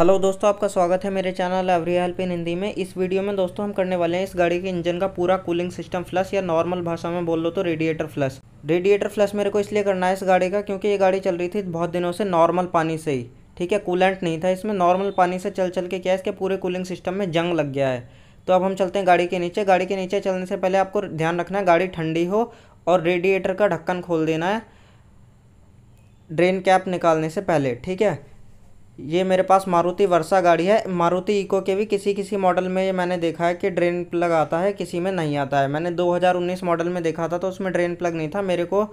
hello दोस्तों आपका स्वागत है मेरे channel every help in Hindi में इस वीडियो में दोस्तों हम करने वाले हैं इस गाड़ी के इंजन का पूरा कूलिंग सिस्टम फ्लश या नॉर्मल भाषा में बोल लो तो रेडिएटर फ्लश रेडिएटर फ्लश मेरे को इसलिए करना है इस गाड़ी का क्योंकि ये गाड़ी चल रही थी बहुत दिनों से नॉर्मल पानी से ही ठीक है कूलेंट नहीं था इसमें नॉर्मल पानी से चल चल के क्या है इसके पूरे कूलिंग सिस्टम में जंग लग गया है तो अब हम चलते हैं गाड़ी के नीचे गाड़ी के नीचे चलने से पहले आपको ध्यान रखना है गाड़ी ठंडी हो और रेडिएटर का ढक्कन खोल देना है ड्रेन कैप निकालने से पहले ठीक है ये मेरे पास मारुति वर्षा गाड़ी है मारुति इको के भी किसी किसी मॉडल में मैंने देखा है कि ड्रेन प्लग आता है किसी में नहीं आता है मैंने 2019 मॉडल में देखा था तो उसमें ड्रेन प्लग नहीं था मेरे को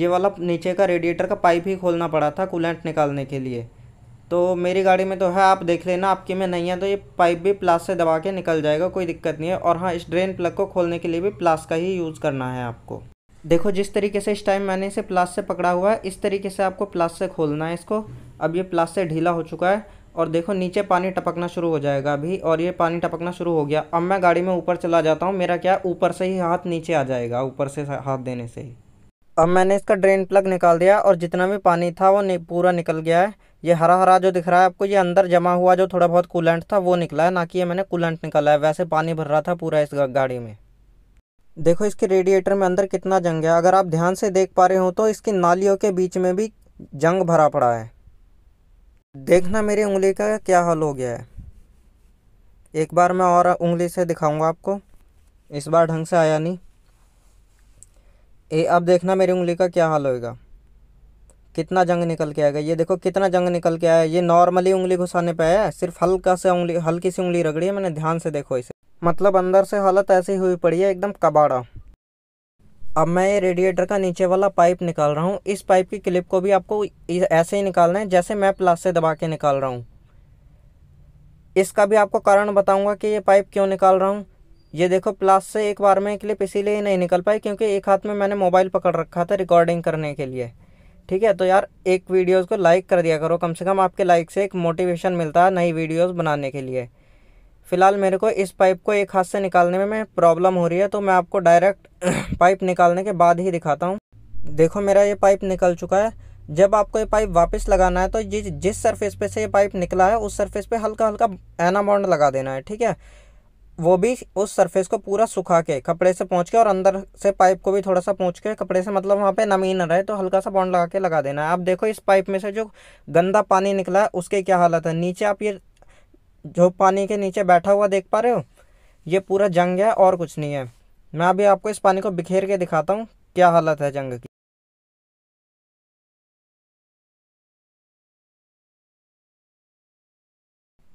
ये वाला नीचे का रेडिएटर का पाइप ही खोलना पड़ा था कूलेंट निकालने के लिए तो मेरी गाड़ी में तो है आप देख लेना आपकी में नहीं है तो ये पाइप भी प्लास से दबा के निकल जाएगा कोई दिक्कत नहीं है और हाँ इस ड्रेन प्लग को खोलने के लिए भी प्लास का ही यूज़ करना है आपको देखो जिस तरीके से इस टाइम मैंने इसे प्लास से पकड़ा हुआ है इस तरीके से आपको प्लास से खोलना है इसको अब ये प्लास से ढीला हो चुका है और देखो नीचे पानी टपकना शुरू हो जाएगा अभी और ये पानी टपकना शुरू हो गया अब मैं गाड़ी में ऊपर चला जाता हूँ मेरा क्या ऊपर से ही हाथ नीचे आ जाएगा ऊपर से हाथ देने से ही अब मैंने इसका ड्रेन प्लग निकाल दिया और जितना भी पानी था वो पूरा निकल गया है ये हरा हरा जो दिख रहा है आपको ये अंदर जमा हुआ जो थोड़ा बहुत कूलेंट था वो निकला है ना कि ये मैंने कूलेंट निकाला है वैसे पानी भर रहा था पूरा इस गाड़ी में देखो इसके रेडिएटर में अंदर कितना जंग है अगर आप ध्यान से देख पा रहे हो तो इसकी नालियों के बीच में भी जंग भरा पड़ा है देखना मेरी उंगली का क्या हाल हो गया है एक बार मैं और उंगली से दिखाऊंगा आपको इस बार ढंग से आया नहीं ये अब देखना मेरी उंगली का क्या हाल होएगा कितना जंग निकल के आएगा ये देखो कितना जंग निकल के आया ये नॉर्मली उंगली घुसाने पर आया सिर्फ हल्का सा उंगली हल्की सी उंगली रगड़ी है मैंने ध्यान से देखो इसे मतलब अंदर से हालत ऐसी हुई पड़ी है एकदम कबाड़ा अब मैं ये रेडिएटर का नीचे वाला पाइप निकाल रहा हूँ इस पाइप की क्लिप को भी आपको ऐसे ही निकालना है जैसे मैं प्लास से दबा के निकाल रहा हूँ इसका भी आपको कारण बताऊँगा कि ये पाइप क्यों निकाल रहा हूँ ये देखो प्लास से एक बार में क्लिप इसीलिए नहीं निकल पाई क्योंकि एक हाथ में मैंने मोबाइल पकड़ रखा था रिकॉर्डिंग करने के लिए ठीक है तो यार एक वीडियोज़ को लाइक कर दिया करो कम से कम आपके लाइक से एक मोटिवेशन मिलता है नई वीडियोज़ बनाने के लिए फ़िलहाल मेरे को इस पाइप को एक हाथ से निकालने में, में प्रॉब्लम हो रही है तो मैं आपको डायरेक्ट पाइप निकालने के बाद ही दिखाता हूँ देखो मेरा ये पाइप निकल चुका है जब आपको ये पाइप वापस लगाना है तो जिस जिस सरफेस पे से ये पाइप निकला है उस सरफेस पे हल्का हल्का बॉन्ड लगा देना है ठीक है वो भी उस सरफेस को पूरा सुखा के कपड़े से पहुँच के और अंदर से पाइप को भी थोड़ा सा पहुँच के कपड़े से मतलब वहाँ पे नमी न रहे तो हल्का सा बॉन्ड लगा के लगा देना है आप देखो इस पाइप में से जो गंदा पानी निकला है उसके क्या हालत है नीचे आप ये जो पानी के नीचे बैठा हुआ देख पा रहे हो ये पूरा जंग है और कुछ नहीं है मैं अभी आपको इस पानी को बिखेर के दिखाता हूँ क्या हालत है जंग की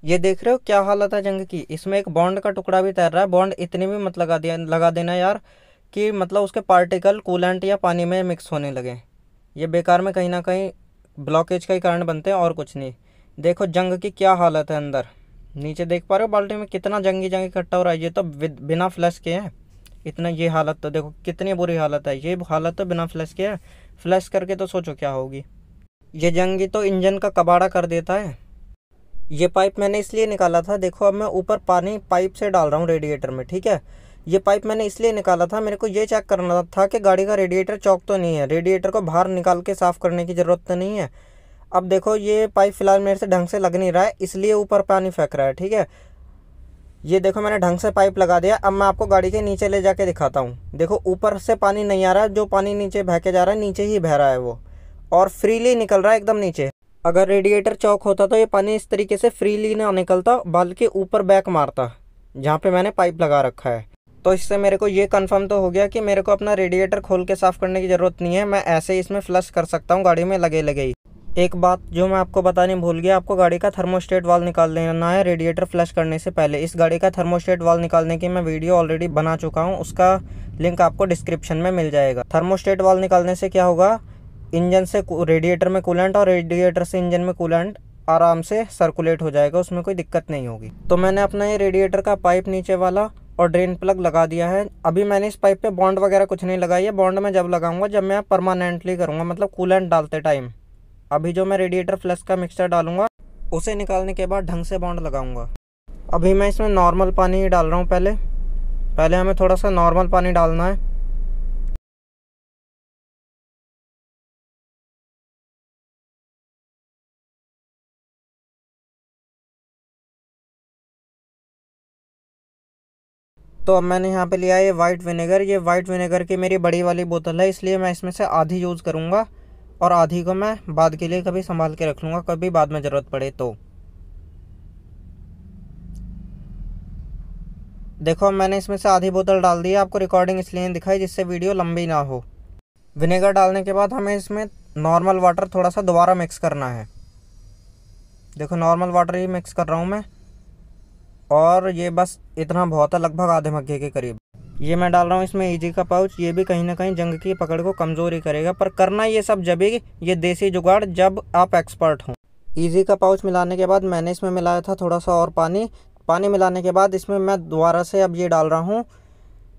ये देख रहे हो क्या हालत है जंग की इसमें एक बॉन्ड का टुकड़ा भी तैर रहा है बॉन्ड इतनी भी मत लगा दिया लगा देना यार कि मतलब उसके पार्टिकल कूलेंट या पानी में मिक्स होने लगे ये बेकार में कहीं ना कहीं ब्लॉकेज का ही कारण बनते हैं और कुछ नहीं देखो जंग की क्या हालत है अंदर नीचे देख पा रहे हो बाल्टी में कितना जंगी जंगी इकट्ठा हो रहा है ये तो बिना फ्लैश के है इतना ये हालत तो देखो कितनी बुरी हालत है ये हालत तो बिना फ्लैश के है फ्लैश करके तो सोचो क्या होगी ये जंगी तो इंजन का कबाड़ा कर देता है ये पाइप मैंने इसलिए निकाला था देखो अब मैं ऊपर पानी पाइप से डाल रहा हूँ रेडिएटर में ठीक है ये पाइप मैंने इसलिए निकाला था मेरे को ये चेक करना था कि गाड़ी का रेडिएटर चौक तो नहीं है रेडिएटर को बाहर निकाल के साफ़ करने की ज़रूरत तो नहीं है अब देखो ये पाइप फ़िलहाल मेरे से ढंग से लग नहीं रहा है इसलिए ऊपर पानी फेंक रहा है ठीक है ये देखो मैंने ढंग से पाइप लगा दिया अब मैं आपको गाड़ी के नीचे ले जाके दिखाता हूँ देखो ऊपर से पानी नहीं आ रहा जो पानी नीचे बह के जा रहा है नीचे ही बह रहा है वो और फ्रीली निकल रहा है एकदम नीचे अगर रेडिएटर चौक होता तो ये पानी इस तरीके से फ्रीली ना निकलता बल्कि ऊपर बैक मारता जहाँ पे मैंने पाइप लगा रखा है तो इससे मेरे को ये कन्फर्म तो हो गया कि मेरे को अपना रेडिएटर खोल के साफ़ करने की ज़रूरत नहीं है मैं ऐसे ही इसमें फ्लश कर सकता हूँ गाड़ी में लगे लगे ही एक बात जो मैं आपको बताने भूल गया आपको गाड़ी का थर्मोस्टेट वाल निकाल देना है रेडिएटर फ्लश करने से पहले इस गाड़ी का थर्मोस्टेट वाल निकालने की मैं वीडियो ऑलरेडी बना चुका हूँ उसका लिंक आपको डिस्क्रिप्शन में मिल जाएगा थर्मोस्टेट वाल निकालने से क्या होगा इंजन से रेडिएटर में कूलेंट और रेडिएटर से इंजन में कूलेंट आराम से सर्कुलेट हो जाएगा उसमें कोई दिक्कत नहीं होगी तो मैंने अपना ये रेडिएटर का पाइप नीचे वाला और ड्रेन प्लग लगा दिया है अभी मैंने इस पाइप पे बॉन्ड वगैरह कुछ नहीं लगाई है बॉन्ड मैं जब लगाऊंगा जब मैं परमानेंटली करूंगा मतलब कूलेंट डालते टाइम अभी जो मैं रेडिएटर फ्लस का मिक्सचर डालूंगा उसे निकालने के बाद ढंग से बॉन्ड लगाऊंगा अभी मैं इसमें नॉर्मल पानी ही डाल रहा हूँ पहले पहले हमें थोड़ा सा नॉर्मल पानी डालना है तो अब मैंने यहाँ पे लिया ये वाइट विनेगर ये वाइट विनेगर की मेरी बड़ी वाली बोतल है इसलिए मैं इसमें से आधी यूज़ करूँगा और आधी को मैं बाद के लिए कभी संभाल के रख लूँगा कभी बाद में ज़रूरत पड़े तो देखो मैंने इसमें से आधी बोतल डाल दी है आपको रिकॉर्डिंग इसलिए दिखाई जिससे वीडियो लंबी ना हो विनेगर डालने के बाद हमें इसमें नॉर्मल वाटर थोड़ा सा दोबारा मिक्स करना है देखो नॉर्मल वाटर ही मिक्स कर रहा हूँ मैं और ये बस इतना बहुत है लगभग आधे मग्गे के करीब ये मैं डाल रहा हूँ इसमें ईजी का पाउच ये भी कहीं ना कहीं जंग की पकड़ को कमज़ोरी करेगा पर करना ये सब जब ये देसी जुगाड़ जब आप एक्सपर्ट हों ईजी का पाउच मिलाने के बाद मैंने इसमें मिलाया था थोड़ा सा और पानी पानी मिलाने के बाद इसमें मैं दोबारा से अब ये डाल रहा हूँ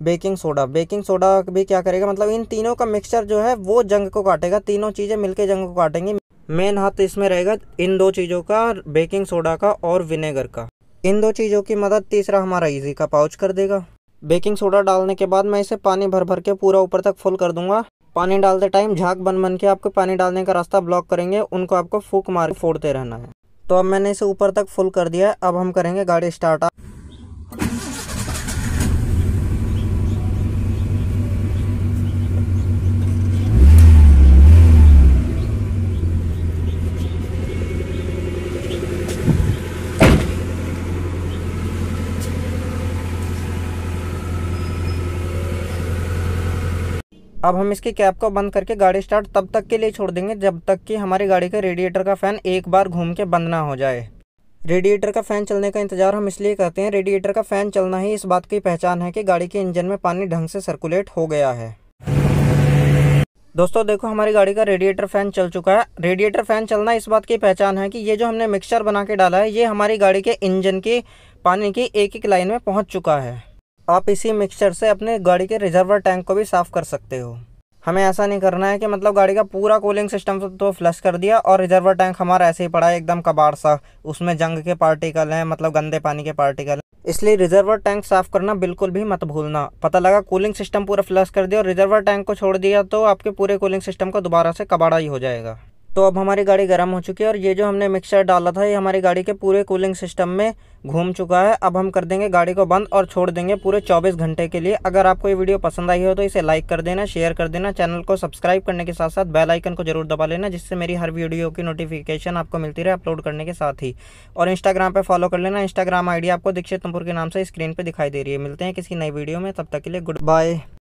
बेकिंग सोडा बेकिंग सोडा भी क्या करेगा मतलब इन तीनों का मिक्सचर जो है वो जंग को काटेगा तीनों चीज़ें मिलके जंग को काटेंगी मेन हाथ इसमें रहेगा इन दो चीज़ों का बेकिंग सोडा का और विनेगर का इन दो चीज़ों की मदद तीसरा हमारा ईजी का पाउच कर देगा बेकिंग सोडा डालने के बाद मैं इसे पानी भर भर के पूरा ऊपर तक फुल कर दूंगा पानी डालते टाइम झाक बन बन के आपको पानी डालने का रास्ता ब्लॉक करेंगे उनको आपको फूक मार फोड़ते रहना है तो अब मैंने इसे ऊपर तक फुल कर दिया है अब हम करेंगे गाड़ी स्टार्ट अब हम इसकी कैप को बंद करके गाड़ी स्टार्ट तब तक के लिए छोड़ देंगे जब तक कि हमारी गाड़ी का रेडिएटर का फ़ैन एक बार घूम के बंद ना हो जाए रेडिएटर का फ़ैन चलने का इंतज़ार हम इसलिए करते हैं रेडिएटर का फ़ैन चलना ही इस बात की पहचान है कि गाड़ी के इंजन में पानी ढंग से सर्कुलेट हो गया है दोस्तों देखो हमारी गाड़ी का रेडिएटर फ़ैन चल चुका है रेडिएटर फ़ैन चलना इस बात की पहचान है कि ये जो हमने मिक्सचर बना के डाला है ये हमारी गाड़ी के इंजन की पानी की एक एक लाइन में पहुंच चुका है आप इसी मिक्सचर से अपने गाड़ी के रिजर्वर टैंक को भी साफ़ कर सकते हो हमें ऐसा नहीं करना है कि मतलब गाड़ी का पूरा कूलिंग सिस्टम तो फ्लश तो कर दिया और रिजर्वर टैंक हमारा ऐसे ही पड़ा है एकदम कबाड़ सा उसमें जंग के पार्टिकल हैं मतलब गंदे पानी के पार्टिकल हैं इसलिए रिजर्वर टैंक साफ़ करना बिल्कुल भी मत भूलना पता लगा कूलिंग सिस्टम पूरा फ्लश कर दिया और रिजर्वर टैंक को छोड़ दिया तो आपके पूरे कूलिंग सिस्टम को दोबारा से कबाड़ा ही हो जाएगा तो अब हमारी गाड़ी गर्म हो चुकी है और ये जो हमने मिक्सर डाला था ये हमारी गाड़ी के पूरे कूलिंग सिस्टम में घूम चुका है अब हम कर देंगे गाड़ी को बंद और छोड़ देंगे पूरे 24 घंटे के लिए अगर आपको ये वीडियो पसंद आई हो तो इसे लाइक कर देना शेयर कर देना चैनल को सब्सक्राइब करने के साथ साथ बेल आइकन को जरूर दबा लेना जिससे मेरी हर वीडियो की नोटिफिकेशन आपको मिलती रहे अपलोड करने के साथ ही और इंस्टाग्राम पर फॉलो कर लेना इंस्टाग्राम आईडी आपको दीक्षित तमपुर के नाम से स्क्रीन पर दिखाई दे रही है मिलते हैं किसी नई वीडियो में तब तक के लिए गुड बाय